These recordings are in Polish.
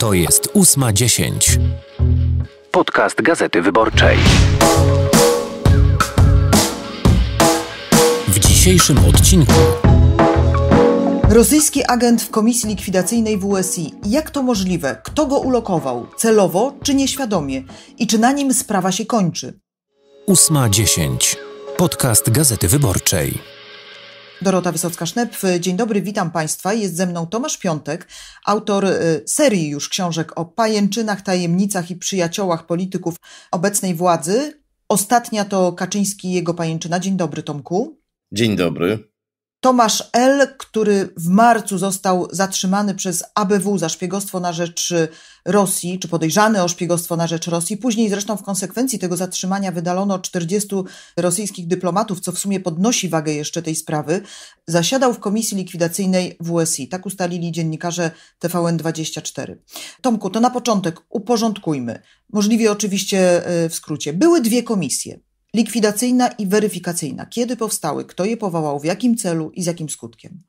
To jest 8.10. Podcast Gazety Wyborczej. W dzisiejszym odcinku. Rosyjski agent w komisji likwidacyjnej WSI. Jak to możliwe? Kto go ulokował? Celowo czy nieświadomie? I czy na nim sprawa się kończy? 8.10. Podcast Gazety Wyborczej. Dorota Wysocka-Sznep. Dzień dobry, witam Państwa. Jest ze mną Tomasz Piątek, autor y, serii już książek o pajęczynach, tajemnicach i przyjaciołach polityków obecnej władzy. Ostatnia to Kaczyński i jego pajęczyna. Dzień dobry, Tomku. Dzień dobry. Tomasz L., który w marcu został zatrzymany przez ABW za szpiegostwo na rzecz y, Rosji, czy podejrzany o szpiegostwo na rzecz Rosji. Później zresztą w konsekwencji tego zatrzymania wydalono 40 rosyjskich dyplomatów, co w sumie podnosi wagę jeszcze tej sprawy. Zasiadał w komisji likwidacyjnej WSI. Tak ustalili dziennikarze TVN24. Tomku, to na początek uporządkujmy. Możliwie oczywiście y, w skrócie. Były dwie komisje likwidacyjna i weryfikacyjna. Kiedy powstały, kto je powołał, w jakim celu i z jakim skutkiem?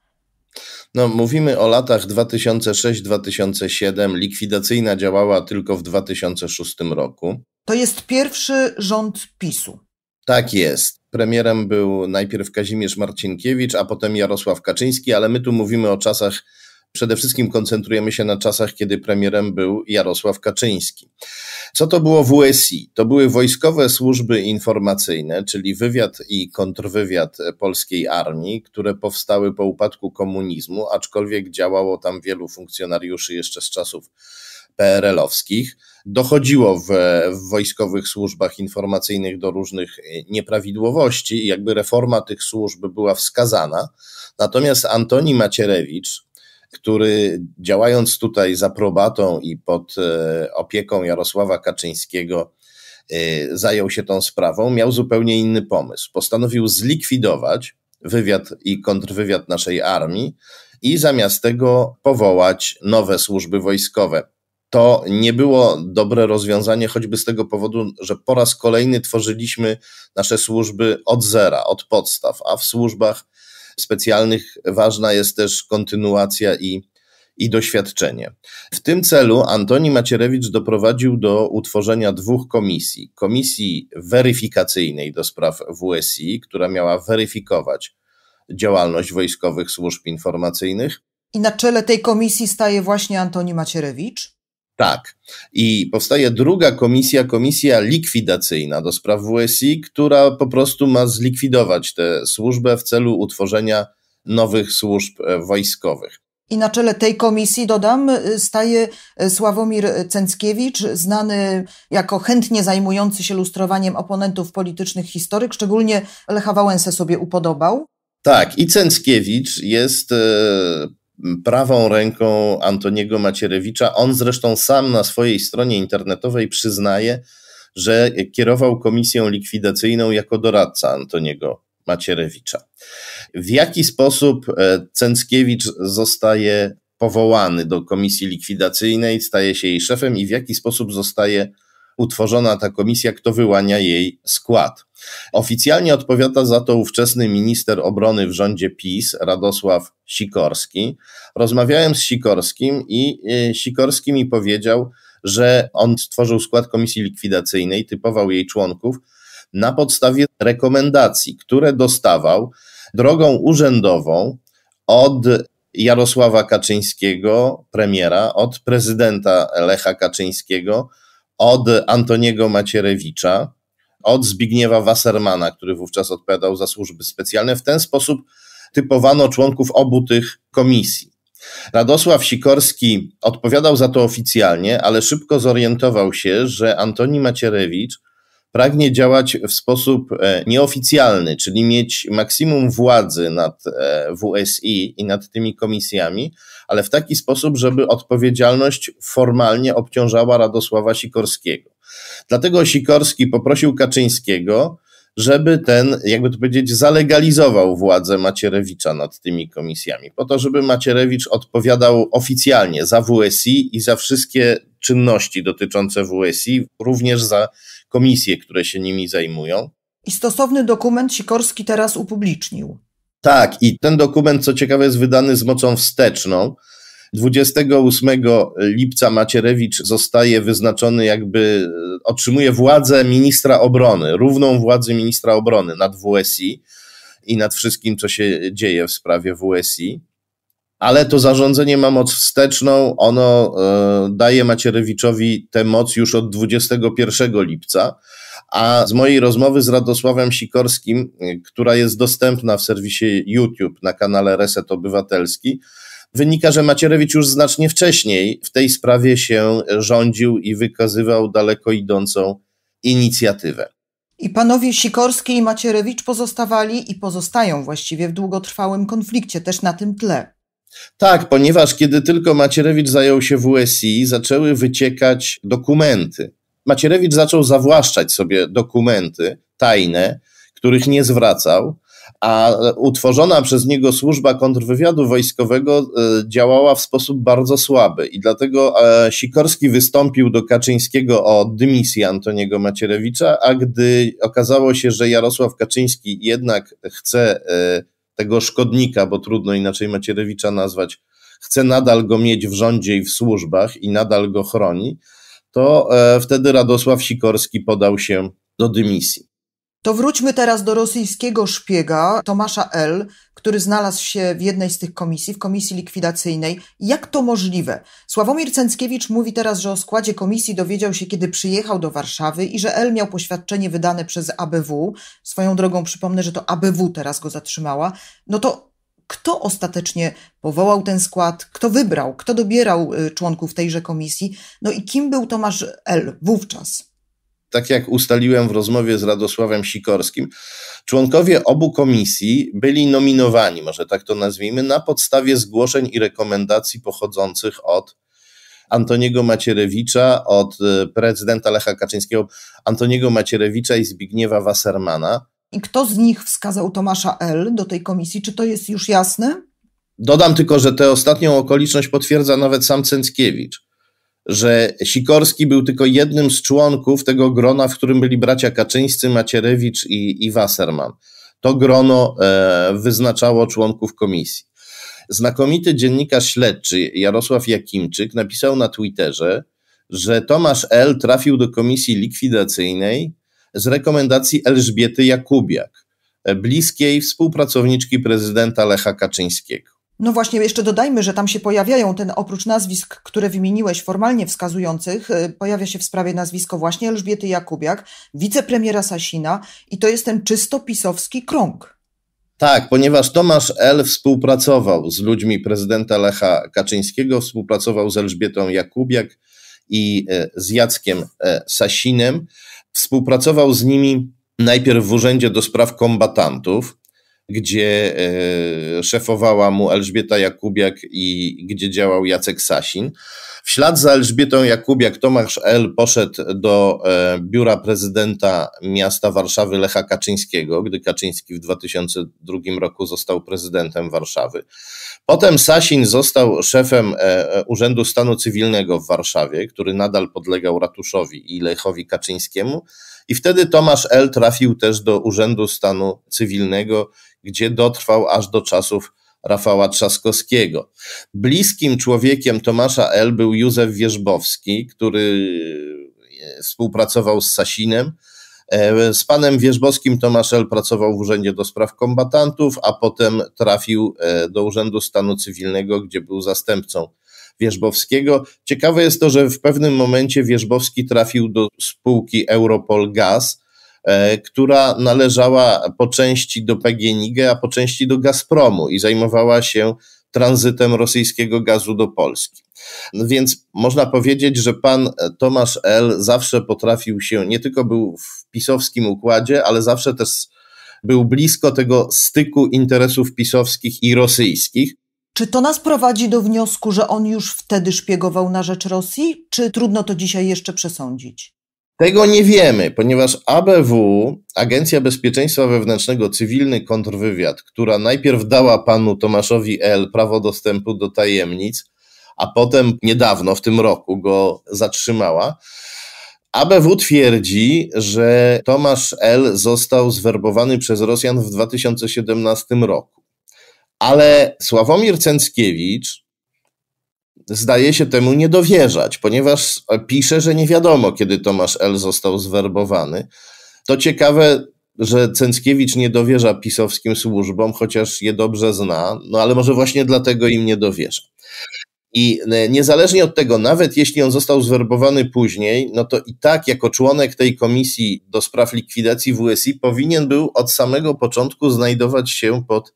No, mówimy o latach 2006-2007. Likwidacyjna działała tylko w 2006 roku. To jest pierwszy rząd PiSu. Tak jest. Premierem był najpierw Kazimierz Marcinkiewicz, a potem Jarosław Kaczyński, ale my tu mówimy o czasach Przede wszystkim koncentrujemy się na czasach, kiedy premierem był Jarosław Kaczyński. Co to było w USI? To były wojskowe służby informacyjne, czyli wywiad i kontrwywiad polskiej armii, które powstały po upadku komunizmu, aczkolwiek działało tam wielu funkcjonariuszy jeszcze z czasów PRL-owskich. Dochodziło w, w, wojskowych służbach informacyjnych do różnych nieprawidłowości jakby reforma tych służb była wskazana. Natomiast Antoni Macierewicz, który działając tutaj za probatą i pod e, opieką Jarosława Kaczyńskiego e, zajął się tą sprawą, miał zupełnie inny pomysł. Postanowił zlikwidować wywiad i kontrwywiad naszej armii i zamiast tego powołać nowe służby wojskowe. To nie było dobre rozwiązanie, choćby z tego powodu, że po raz kolejny tworzyliśmy nasze służby od zera, od podstaw, a w służbach specjalnych ważna jest też kontynuacja i i doświadczenie. W tym celu Antoni Macierewicz doprowadził do utworzenia dwóch komisji. Komisji weryfikacyjnej do spraw WSI, która miała weryfikować działalność wojskowych służb informacyjnych. I na czele tej komisji staje właśnie Antoni Macierewicz? Tak. I powstaje druga komisja, komisja likwidacyjna do spraw WSI, która po prostu ma zlikwidować tę służbę w celu utworzenia nowych służb e, wojskowych. I na czele tej komisji, dodam, e, staje e, Sławomir Cęckiewicz, znany jako chętnie zajmujący się lustrowaniem oponentów politycznych historyk, szczególnie Lecha Wałęsę sobie upodobał. Tak, i Cęckiewicz jest prawą ręką Antoniego Macierewicza. On zresztą sam na swojej stronie internetowej przyznaje, że kierował komisją likwidacyjną jako doradca Antoniego Macierewicza. W jaki sposób e, Cęckiewicz zostaje powołany do komisji likwidacyjnej, staje się jej szefem i w jaki sposób zostaje utworzona ta komisja, kto wyłania jej skład. Oficjalnie odpowiada za to ówczesny minister obrony w rządzie PiS, Radosław Sikorski. Rozmawiałem z Sikorskim i y, Sikorski mi powiedział, że on stworzył skład komisji likwidacyjnej, typował jej członków na podstawie rekomendacji, które dostawał drogą urzędową od Jarosława Kaczyńskiego, premiera, od prezydenta Lecha Kaczyńskiego, od Antoniego Macierewicza, od Zbigniewa Wassermana, który wówczas odpowiadał za służby specjalne. W ten sposób typowano członków obu tych komisji. Radosław Sikorski odpowiadał za to oficjalnie, ale szybko zorientował się, że Antoni Macierewicz pragnie działać w sposób e, nieoficjalny, czyli mieć maksimum władzy nad e, WSI i nad tymi komisjami, ale w taki sposób, żeby odpowiedzialność formalnie obciążała Radosława Sikorskiego. Dlatego Sikorski poprosił Kaczyńskiego, żeby ten, jakby to powiedzieć, zalegalizował władzę Macierewicza nad tymi komisjami, po to, żeby Macierewicz odpowiadał oficjalnie za WSI i za wszystkie czynności dotyczące WSI, również za komisje, które się nimi zajmują. I stosowny dokument Sikorski teraz upublicznił. Tak, i ten dokument, co ciekawe, jest wydany z mocą wsteczną. 28 lipca Macierewicz zostaje wyznaczony, jakby otrzymuje władzę ministra obrony, równą władzę ministra obrony nad WSI i nad wszystkim, co się dzieje w sprawie WSI. Ale to zarządzenie ma moc wsteczną, ono e, daje Macierewiczowi tę moc już od 21 lipca. A z mojej rozmowy z Radosławem Sikorskim, y, która jest dostępna w serwisie YouTube na kanale Reset Obywatelski, wynika, że Macierewicz już znacznie wcześniej w tej sprawie się rządził i wykazywał daleko idącą inicjatywę. I panowie Sikorski i Macierewicz pozostawali i pozostają właściwie w długotrwałym konflikcie też na tym tle. Tak, ponieważ kiedy tylko Macierewicz zajął się WSI, zaczęły wyciekać dokumenty Macierewicz zaczął zawłaszczać sobie dokumenty tajne, których nie zwracał, a utworzona przez niego służba kontrwywiadu wojskowego e, działała w sposób bardzo słaby i dlatego e, Sikorski wystąpił do Kaczyńskiego o dymisję Antoniego Macierewicza, a gdy okazało się, że Jarosław Kaczyński jednak chce e, tego szkodnika, bo trudno inaczej Macierewicza nazwać, chce nadal go mieć w rządzie i w służbach i nadal go chroni, to e, wtedy Radosław Sikorski podał się do dymisji. To wróćmy teraz do rosyjskiego szpiega Tomasza L., który znalazł się w jednej z tych komisji, w komisji likwidacyjnej. Jak to możliwe? Sławomir Cęckiewicz mówi teraz, że o składzie komisji dowiedział się, kiedy przyjechał do Warszawy i że L. miał poświadczenie wydane przez ABW. Swoją drogą przypomnę, że to ABW teraz go zatrzymała. No to kto ostatecznie powołał ten skład, kto wybrał, kto dobierał y, członków tejże komisji, no i kim był Tomasz L. wówczas. Tak jak ustaliłem w rozmowie z Radosławem Sikorskim, członkowie obu komisji byli nominowani, może tak to nazwijmy, na podstawie zgłoszeń i rekomendacji pochodzących od Antoniego Macierewicza, od y, prezydenta Lecha Kaczyńskiego, Antoniego Macierewicza i Zbigniewa Wassermana. I kto z nich wskazał Tomasza L. do tej komisji? Czy to jest już jasne? Dodam tylko, że tę ostatnią okoliczność potwierdza nawet sam Cęckiewicz, że Sikorski był tylko jednym z członków tego grona, w którym byli bracia Kaczyńscy, Macierewicz i, i Wasserman. To grono e, wyznaczało członków komisji. Znakomity dziennikarz śledczy Jarosław Jakimczyk napisał na Twitterze, że Tomasz L. trafił do komisji likwidacyjnej z rekomendacji Elżbiety Jakubiak, bliskiej współpracowniczki prezydenta Lecha Kaczyńskiego. No właśnie, jeszcze dodajmy, że tam się pojawiają ten oprócz nazwisk, które wymieniłeś formalnie wskazujących, y, pojawia się w sprawie nazwisko właśnie Elżbiety Jakubiak, wicepremiera Sasina i to jest ten czysto pisowski krąg. Tak, ponieważ Tomasz L. współpracował z ludźmi prezydenta Lecha Kaczyńskiego, współpracował z Elżbietą Jakubiak i y, z Jackiem y, Sasinem. Współpracował z nimi najpierw w Urzędzie do Spraw Kombatantów, gdzie e, szefowała mu Elżbieta Jakubiak i gdzie działał Jacek Sasin. W ślad za Elżbietą Jakubiak Tomasz L. poszedł do e, biura prezydenta miasta Warszawy Lecha Kaczyńskiego, gdy Kaczyński w 2002 roku został prezydentem Warszawy. Potem Sasin został szefem e, Urzędu Stanu Cywilnego w Warszawie, który nadal podlegał ratuszowi i Lechowi Kaczyńskiemu. I wtedy Tomasz L. trafił też do Urzędu Stanu Cywilnego, gdzie dotrwał aż do czasów Rafała Trzaskowskiego. Bliskim człowiekiem Tomasza L. był Józef Wierzbowski, który e, współpracował z Sasinem. E, z panem Wierzbowskim Tomasz L. pracował w Urzędzie do Spraw Kombatantów, a potem trafił e, do Urzędu Stanu Cywilnego, gdzie był zastępcą Wierzbowskiego. Ciekawe jest to, że w pewnym momencie Wierzbowski trafił do spółki Europol Gaz, e, która należała po części do PGNiG, a po części do Gazpromu i zajmowała się tranzytem rosyjskiego gazu do Polski. Więc można powiedzieć, że pan Tomasz L. zawsze potrafił się, nie tylko był w pisowskim układzie, ale zawsze też był blisko tego styku interesów pisowskich i rosyjskich. Czy to nas prowadzi do wniosku, że on już wtedy szpiegował na rzecz Rosji, czy trudno to dzisiaj jeszcze przesądzić? Tego nie wiemy, ponieważ ABW, Agencja Bezpieczeństwa Wewnętrznego, cywilny kontrwywiad, która najpierw dała panu Tomaszowi L. prawo dostępu do tajemnic, a potem niedawno, w tym roku, go zatrzymała, ABW twierdzi, że Tomasz L. został zwerbowany przez Rosjan w 2017 roku. Ale Sławomir Cęckiewicz zdaje się temu nie dowierzać, ponieważ pisze, że nie wiadomo, kiedy Tomasz L. został zwerbowany. To ciekawe, że Cęckiewicz nie dowierza pisowskim służbom, chociaż je dobrze zna, no ale może właśnie dlatego im nie dowierza. I e, niezależnie od tego, nawet jeśli on został zwerbowany później, no to i tak jako członek tej komisji do spraw likwidacji WSI powinien był od samego początku znajdować się pod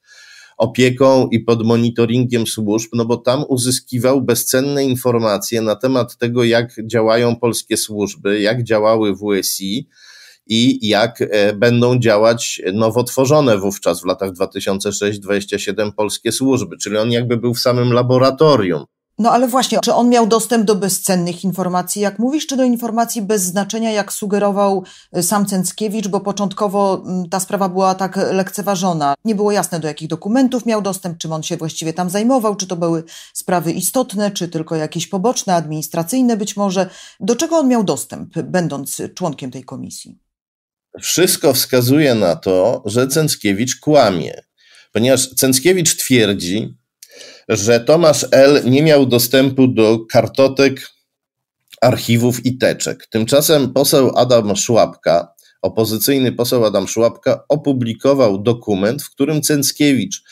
opieką i pod monitoringiem służb, no bo tam uzyskiwał bezcenne informacje na temat tego, jak działają polskie służby, jak działały WSI i jak e, będą działać nowo tworzone wówczas w latach 2006-2027 polskie służby. Czyli on jakby był w samym laboratorium. No ale właśnie, czy on miał dostęp do bezcennych informacji, jak mówisz, czy do informacji bez znaczenia, jak sugerował y, sam Cęckiewicz, bo początkowo mm, ta sprawa była tak lekceważona. Nie było jasne, do jakich dokumentów miał dostęp, czym on się właściwie tam zajmował, czy to były sprawy istotne, czy tylko jakieś poboczne, administracyjne być może. Do czego on miał dostęp, będąc członkiem tej komisji? Wszystko wskazuje na to, że Cęckiewicz kłamie, ponieważ Cęckiewicz twierdzi, że Tomasz L. nie miał dostępu do kartotek, archiwów i teczek. Tymczasem poseł Adam Szłapka, opozycyjny poseł Adam Szłapka, opublikował dokument, w którym Cęckiewicz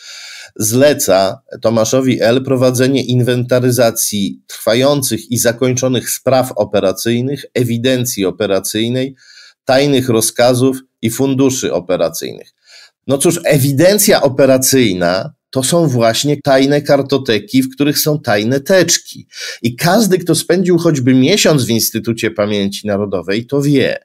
zleca Tomaszowi L. prowadzenie inwentaryzacji trwających i zakończonych spraw operacyjnych, ewidencji operacyjnej, tajnych rozkazów i funduszy operacyjnych. No cóż, ewidencja operacyjna to są właśnie tajne kartoteki, w których są tajne teczki. I każdy, kto spędził choćby miesiąc w Instytucie Pamięci Narodowej, to wie.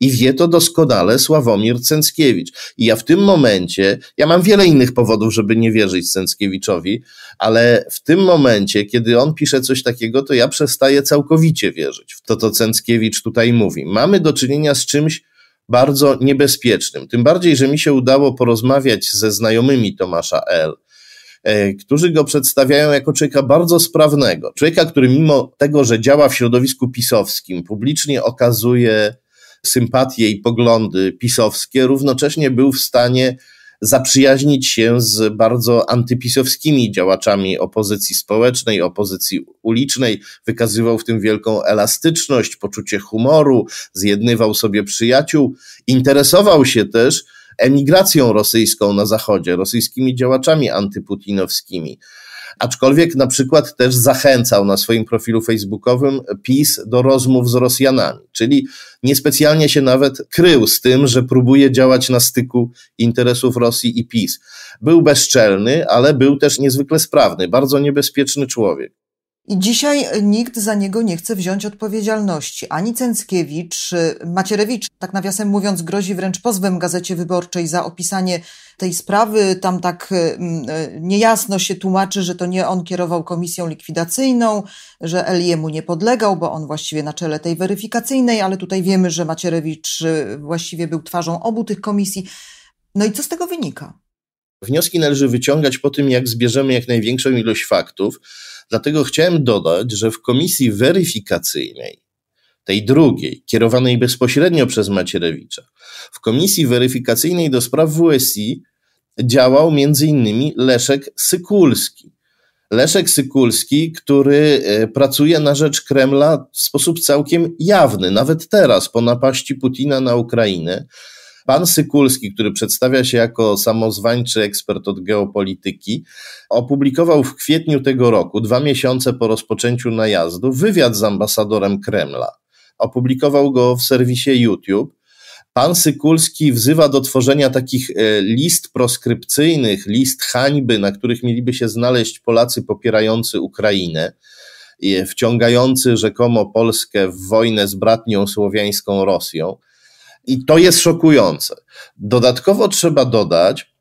I wie to doskonale Sławomir Cęckiewicz. I ja w tym momencie, ja mam wiele innych powodów, żeby nie wierzyć Cęckiewiczowi, ale w tym momencie, kiedy on pisze coś takiego, to ja przestaję całkowicie wierzyć w to, co Cęckiewicz tutaj mówi. Mamy do czynienia z czymś, bardzo niebezpiecznym. Tym bardziej, że mi się udało porozmawiać ze znajomymi Tomasza L. E, którzy go przedstawiają jako człowieka bardzo sprawnego. Człowieka, który mimo tego, że działa w środowisku pisowskim, publicznie okazuje sympatie i poglądy pisowskie, równocześnie był w stanie zaprzyjaźnić się z bardzo antypisowskimi działaczami opozycji społecznej, opozycji ulicznej. Wykazywał w tym wielką elastyczność, poczucie humoru, zjednywał sobie przyjaciół. Interesował się też emigracją rosyjską na Zachodzie, rosyjskimi działaczami antyputinowskimi. Aczkolwiek na przykład też zachęcał na swoim profilu facebookowym PiS do rozmów z Rosjanami, czyli niespecjalnie się nawet krył z tym, że próbuje działać na styku interesów Rosji i PiS. Był bezczelny, ale był też niezwykle sprawny, bardzo niebezpieczny człowiek. I dzisiaj nikt za niego nie chce wziąć odpowiedzialności. Ani Cęckiewicz, y, Macierewicz, tak nawiasem mówiąc, grozi wręcz pozwem Gazecie Wyborczej za opisanie tej sprawy. Tam tak y, mm, y, niejasno się tłumaczy, że to nie on kierował komisją likwidacyjną, że Eliemu nie podlegał, bo on właściwie na czele tej weryfikacyjnej, ale tutaj wiemy, że Macierewicz właściwie był twarzą obu tych komisji. No i co z tego wynika? Wnioski należy wyciągać po tym, jak zbierzemy jak największą ilość faktów. Dlatego chciałem dodać, że w komisji weryfikacyjnej, tej drugiej, kierowanej bezpośrednio przez Macierewicza, w komisji weryfikacyjnej do spraw WSI działał m.in. Leszek Sykulski. Leszek Sykulski, który e, pracuje na rzecz Kremla w sposób całkiem jawny, nawet teraz po napaści Putina na Ukrainę. Pan Sykulski, który przedstawia się jako samozwańczy ekspert od geopolityki, opublikował w kwietniu tego roku, dwa miesiące po rozpoczęciu najazdu, wywiad z ambasadorem Kremla. Opublikował go w serwisie YouTube. Pan Sykulski wzywa do tworzenia takich e, list proskrypcyjnych, list hańby, na których mieliby się znaleźć Polacy popierający Ukrainę, e, wciągający rzekomo Polskę w wojnę z bratnią słowiańską Rosją. I to jest szokujące. Dodatkowo trzeba dodać,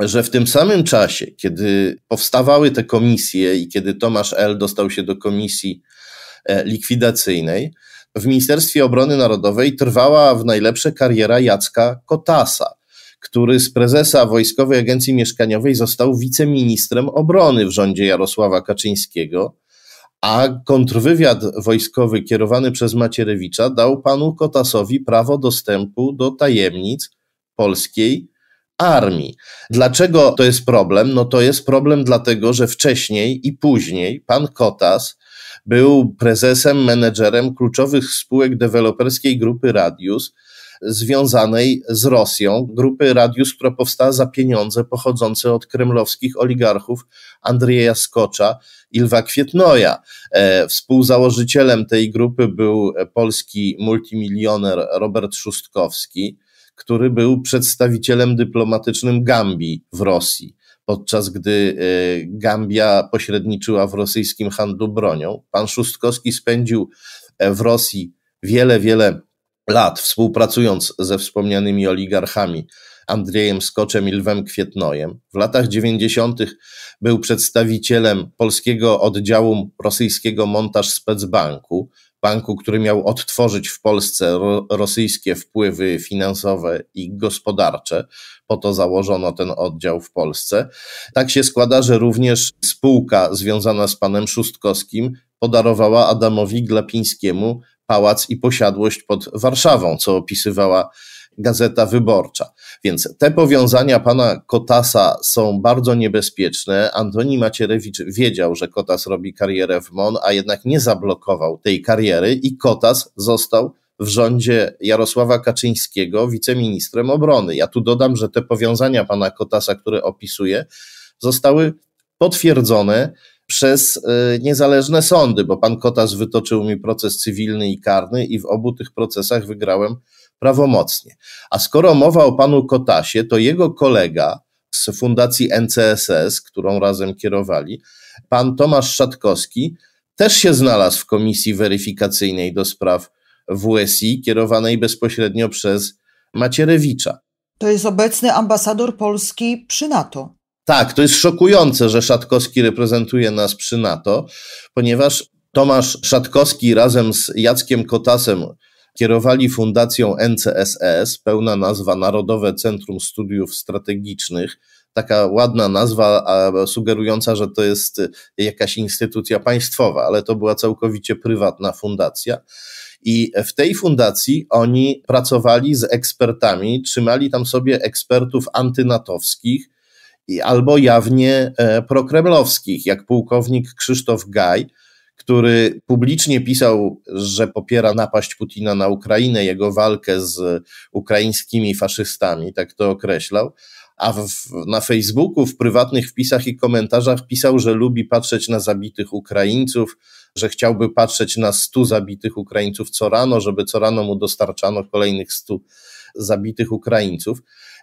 że w tym samym czasie, kiedy powstawały te komisje i kiedy Tomasz L. dostał się do komisji e, likwidacyjnej, w Ministerstwie Obrony Narodowej trwała w najlepsze kariera Jacka Kotasa, który z prezesa Wojskowej Agencji Mieszkaniowej został wiceministrem obrony w rządzie Jarosława Kaczyńskiego a kontrwywiad wojskowy kierowany przez Macierewicza dał panu Kotasowi prawo dostępu do tajemnic polskiej armii. Dlaczego to jest problem? No to jest problem dlatego, że wcześniej i później pan Kotas był prezesem, menedżerem kluczowych spółek deweloperskiej grupy Radius, związanej z Rosją, grupy Radius, która powstała za pieniądze pochodzące od kremlowskich oligarchów Andrzeja Skocza i Lwa Kwietnoja. E, współzałożycielem tej grupy był polski multimilioner Robert Szustkowski, który był przedstawicielem dyplomatycznym Gambii w Rosji podczas gdy e, Gambia pośredniczyła w rosyjskim handlu bronią. Pan Szustkowski spędził e, w Rosji wiele, wiele lat współpracując ze wspomnianymi oligarchami Andrzejem Skoczem i Lwem Kwietnojem. W latach 90. był przedstawicielem polskiego oddziału rosyjskiego Montaż Specbanku, banku, który miał odtworzyć w Polsce rosyjskie wpływy finansowe i gospodarcze. Po to założono ten oddział w Polsce. Tak się składa, że również spółka związana z panem Szustkowskim podarowała Adamowi Glapińskiemu pałac i posiadłość pod Warszawą, co opisywała Gazeta Wyborcza. Więc te powiązania pana Kotasa są bardzo niebezpieczne. Antoni Macierewicz wiedział, że Kotas robi karierę w MON, a jednak nie zablokował tej kariery i Kotas został w rządzie Jarosława Kaczyńskiego wiceministrem obrony. Ja tu dodam, że te powiązania pana Kotasa, które opisuję, zostały potwierdzone przez y, niezależne sądy, bo pan Kotas wytoczył mi proces cywilny i karny i w obu tych procesach wygrałem prawomocnie. A skoro mowa o panu Kotasie, to jego kolega z fundacji NCSS, którą razem kierowali, pan Tomasz Szatkowski, też się znalazł w komisji weryfikacyjnej do spraw WSI, kierowanej bezpośrednio przez Macierewicza. To jest obecny ambasador Polski przy NATO. Tak, to jest szokujące, że Szatkowski reprezentuje nas przy NATO, ponieważ Tomasz Szatkowski razem z Jackiem Kotasem kierowali fundacją NCSS, pełna nazwa Narodowe Centrum Studiów Strategicznych. Taka ładna nazwa, sugerująca, że to jest jakaś instytucja państwowa, ale to była całkowicie prywatna fundacja. I w tej fundacji oni pracowali z ekspertami, trzymali tam sobie ekspertów antynatowskich, albo jawnie e, prokremlowskich, jak pułkownik Krzysztof Gaj, który publicznie pisał, że popiera napaść Putina na Ukrainę, jego walkę z ukraińskimi faszystami, tak to określał, a w, na Facebooku w prywatnych wpisach i komentarzach pisał, że lubi patrzeć na zabitych Ukraińców, że chciałby patrzeć na 100 zabitych Ukraińców co rano, żeby co rano mu dostarczano kolejnych 100 zabitych Ukraińców.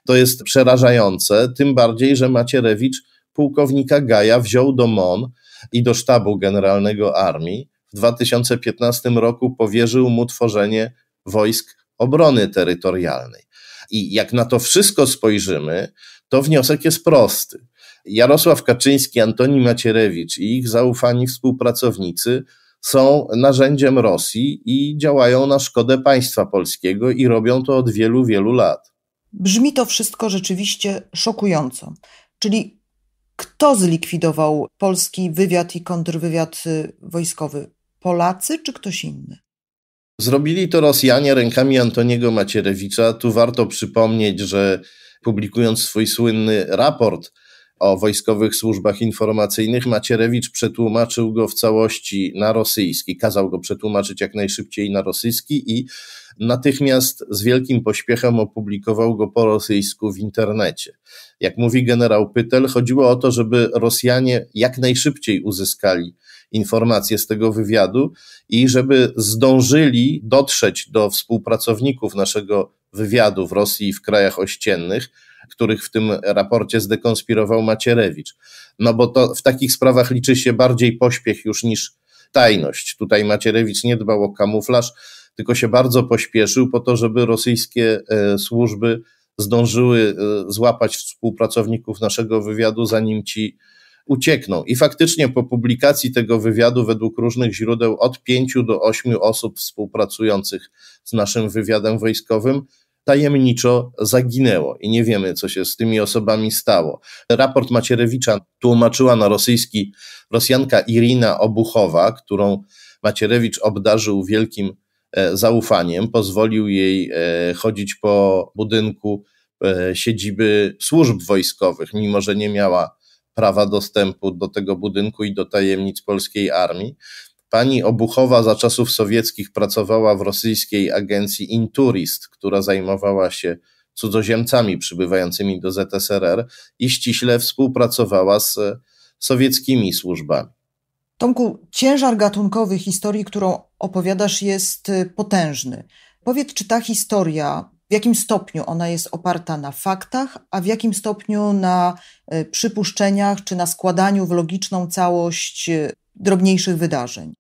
To jest przerażające, tym bardziej, że Macierewicz pułkownika Gaja wziął do MON i do Sztabu Generalnego Armii. W 2015 roku powierzył mu tworzenie wojsk obrony terytorialnej. I jak na to wszystko spojrzymy, to wniosek jest prosty. Jarosław Kaczyński, Antoni Macierewicz i ich zaufani współpracownicy są narzędziem Rosji i działają na szkodę państwa polskiego i robią to od wielu, wielu lat. Brzmi to wszystko rzeczywiście szokująco. Czyli kto zlikwidował polski wywiad i kontrwywiad y, wojskowy? Polacy czy ktoś inny? Zrobili to Rosjanie rękami Antoniego Macierewicza. Tu warto przypomnieć, że publikując swój słynny raport o wojskowych służbach informacyjnych. Macierewicz przetłumaczył go w całości na rosyjski, kazał go przetłumaczyć jak najszybciej na rosyjski i natychmiast z wielkim pośpiechem opublikował go po rosyjsku w internecie. Jak mówi generał Pytel, chodziło o to, żeby Rosjanie jak najszybciej uzyskali informacje z tego wywiadu i żeby zdążyli dotrzeć do współpracowników naszego wywiadu w Rosji i w krajach ościennych, których w tym raporcie zdekonspirował Macierewicz. No bo to w takich sprawach liczy się bardziej pośpiech już niż tajność. Tutaj Macierewicz nie dbał o kamuflaż, tylko się bardzo pośpieszył po to, żeby rosyjskie e, służby zdążyły e, złapać współpracowników naszego wywiadu, zanim ci uciekną. I faktycznie po publikacji tego wywiadu, według różnych źródeł, od pięciu do ośmiu osób współpracujących z naszym wywiadem wojskowym tajemniczo zaginęło i nie wiemy, co się z tymi osobami stało. Raport Macierewicza tłumaczyła na rosyjski Rosjanka Irina Obuchowa, którą Macierewicz obdarzył wielkim e, zaufaniem, pozwolił jej e, chodzić po budynku e, siedziby służb wojskowych, mimo że nie miała prawa dostępu do tego budynku i do tajemnic polskiej armii. Pani Obuchowa za czasów sowieckich pracowała w rosyjskiej agencji Inturist, która zajmowała się cudzoziemcami przybywającymi do ZSRR i ściśle współpracowała z e, sowieckimi służbami. Tomku, ciężar gatunkowy historii, którą opowiadasz, jest e, potężny. Powiedz, czy ta historia, w jakim stopniu ona jest oparta na faktach, a w jakim stopniu na e, przypuszczeniach czy na składaniu w logiczną całość drobniejszych wydarzeń.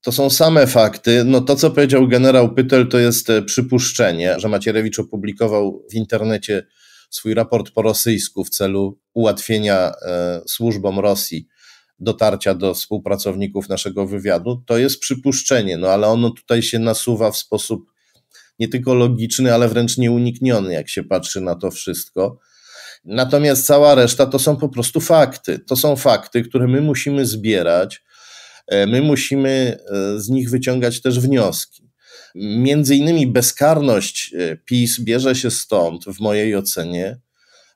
To są same fakty. No to, co powiedział generał Pytel, to jest e, przypuszczenie, że Macierewicz opublikował w internecie swój raport po rosyjsku w celu ułatwienia e, służbom Rosji dotarcia do współpracowników naszego wywiadu. To jest przypuszczenie, no ale ono tutaj się nasuwa w sposób nie tylko logiczny, ale wręcz nieunikniony, jak się patrzy na to wszystko. Natomiast cała reszta to są po prostu fakty. To są fakty, które my musimy zbierać. E, my musimy e, z nich wyciągać też wnioski. Między innymi bezkarność e, PiS bierze się stąd, w mojej ocenie,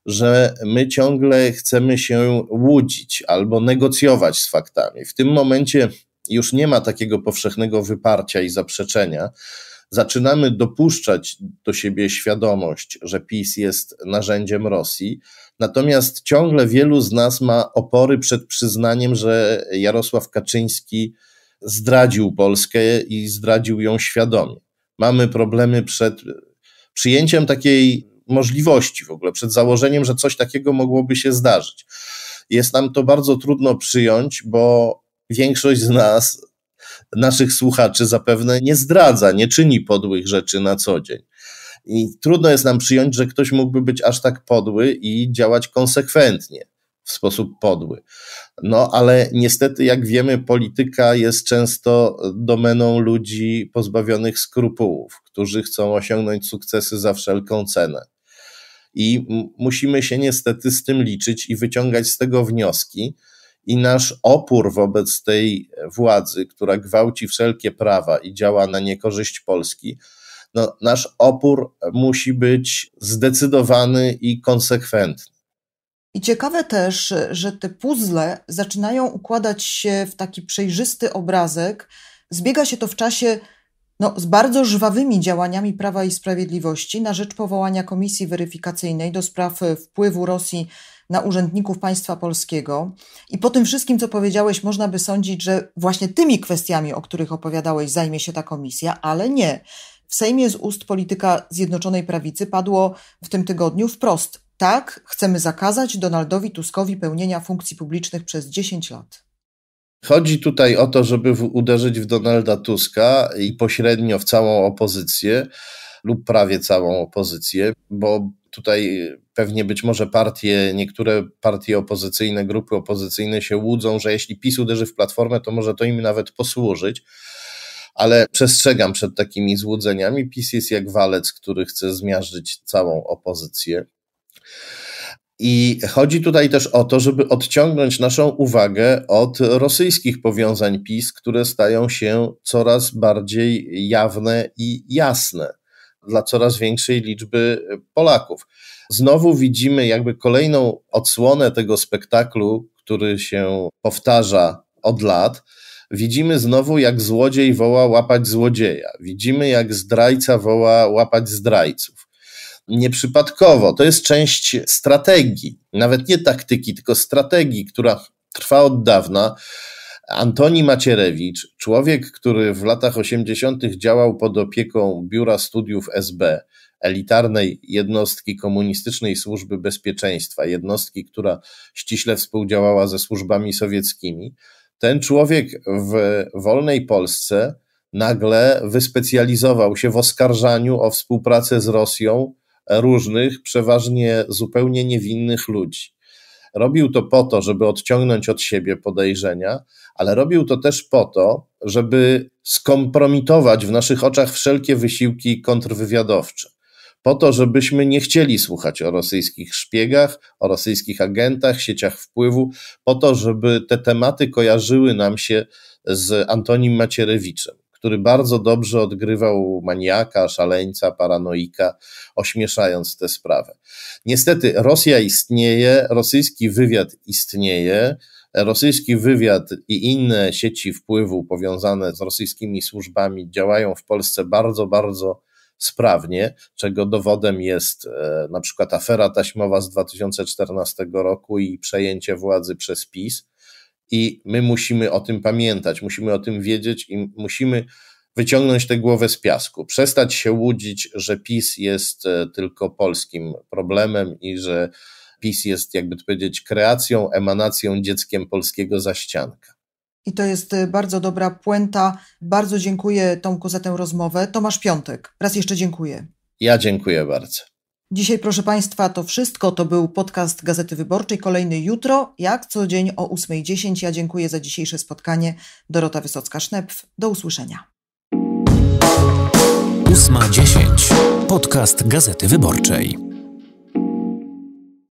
że my ciągle chcemy się łudzić albo negocjować z faktami. W tym momencie już nie ma takiego powszechnego wyparcia i zaprzeczenia, zaczynamy dopuszczać do siebie świadomość, że PiS jest narzędziem Rosji, natomiast ciągle wielu z nas ma opory przed przyznaniem, że Jarosław Kaczyński zdradził Polskę i zdradził ją świadomie. Mamy problemy przed przyjęciem takiej możliwości w ogóle, przed założeniem, że coś takiego mogłoby się zdarzyć. Jest nam to bardzo trudno przyjąć, bo większość z nas naszych słuchaczy zapewne nie zdradza, nie czyni podłych rzeczy na co dzień. I trudno jest nam przyjąć, że ktoś mógłby być aż tak podły i działać konsekwentnie w sposób podły. No ale niestety, jak wiemy, polityka jest często domeną ludzi pozbawionych skrupułów, którzy chcą osiągnąć sukcesy za wszelką cenę. I musimy się niestety z tym liczyć i wyciągać z tego wnioski, i nasz opór wobec tej władzy, która gwałci wszelkie prawa i działa na niekorzyść Polski, no, nasz opór musi być zdecydowany i konsekwentny. I ciekawe też, że te puzzle zaczynają układać się w taki przejrzysty obrazek. Zbiega się to w czasie no, z bardzo żwawymi działaniami Prawa i Sprawiedliwości na rzecz powołania komisji weryfikacyjnej do spraw wpływu Rosji na urzędników państwa polskiego. I po tym wszystkim, co powiedziałeś, można by sądzić, że właśnie tymi kwestiami, o których opowiadałeś, zajmie się ta komisja, ale nie. W Sejmie z ust polityka Zjednoczonej Prawicy padło w tym tygodniu wprost. Tak, chcemy zakazać Donaldowi Tuskowi pełnienia funkcji publicznych przez 10 lat. Chodzi tutaj o to, żeby uderzyć w Donalda Tuska i pośrednio w całą opozycję, lub prawie całą opozycję, bo tutaj pewnie być może partie, niektóre partie opozycyjne, grupy opozycyjne się łudzą, że jeśli PiS uderzy w platformę, to może to im nawet posłużyć. Ale przestrzegam przed takimi złudzeniami. PiS jest jak walec, który chce zmiażdżyć całą opozycję. I chodzi tutaj też o to, żeby odciągnąć naszą uwagę od rosyjskich powiązań PiS, które stają się coraz bardziej jawne i jasne dla coraz większej liczby e, Polaków. Znowu widzimy jakby kolejną odsłonę tego spektaklu, który się powtarza od lat. Widzimy znowu, jak złodziej woła łapać złodzieja. Widzimy, jak zdrajca woła łapać zdrajców. Nieprzypadkowo to jest część strategii, nawet nie taktyki, tylko strategii, która trwa od dawna. Antoni Macierewicz, człowiek, który w latach 80. działał pod opieką Biura Studiów SB, elitarnej jednostki komunistycznej służby bezpieczeństwa, jednostki, która ściśle współdziałała ze służbami sowieckimi, ten człowiek w wolnej Polsce nagle wyspecjalizował się w oskarżaniu o współpracę z Rosją różnych, przeważnie zupełnie niewinnych ludzi. Robił to po to, żeby odciągnąć od siebie podejrzenia, ale robił to też po to, żeby skompromitować w naszych oczach wszelkie wysiłki kontrwywiadowcze. Po to, żebyśmy nie chcieli słuchać o rosyjskich szpiegach, o rosyjskich agentach, sieciach wpływu, po to, żeby te tematy kojarzyły nam się z Antonim Macierewiczem który bardzo dobrze odgrywał maniaka, szaleńca, paranoika, ośmieszając tę sprawę. Niestety Rosja istnieje, rosyjski wywiad istnieje, rosyjski wywiad i inne sieci wpływu powiązane z rosyjskimi służbami działają w Polsce bardzo, bardzo sprawnie, czego dowodem jest e, na przykład afera taśmowa z 2014 roku i przejęcie władzy przez PiS. I my musimy o tym pamiętać, musimy o tym wiedzieć i musimy wyciągnąć tę głowę z piasku, przestać się łudzić, że PiS jest e, tylko polskim problemem i że PiS jest, jakby to powiedzieć, kreacją, emanacją, dzieckiem polskiego zaścianka. I to jest e, bardzo dobra puenta. Bardzo dziękuję Tomku za tę rozmowę. Tomasz Piątek, raz jeszcze dziękuję. Ja dziękuję bardzo. Dzisiaj, proszę Państwa, to wszystko. To był podcast Gazety Wyborczej. Kolejny jutro, jak co dzień o 8.10. Ja dziękuję za dzisiejsze spotkanie. Dorota Wysocka-Sznepf. Do usłyszenia. 8.10. Podcast Gazety Wyborczej.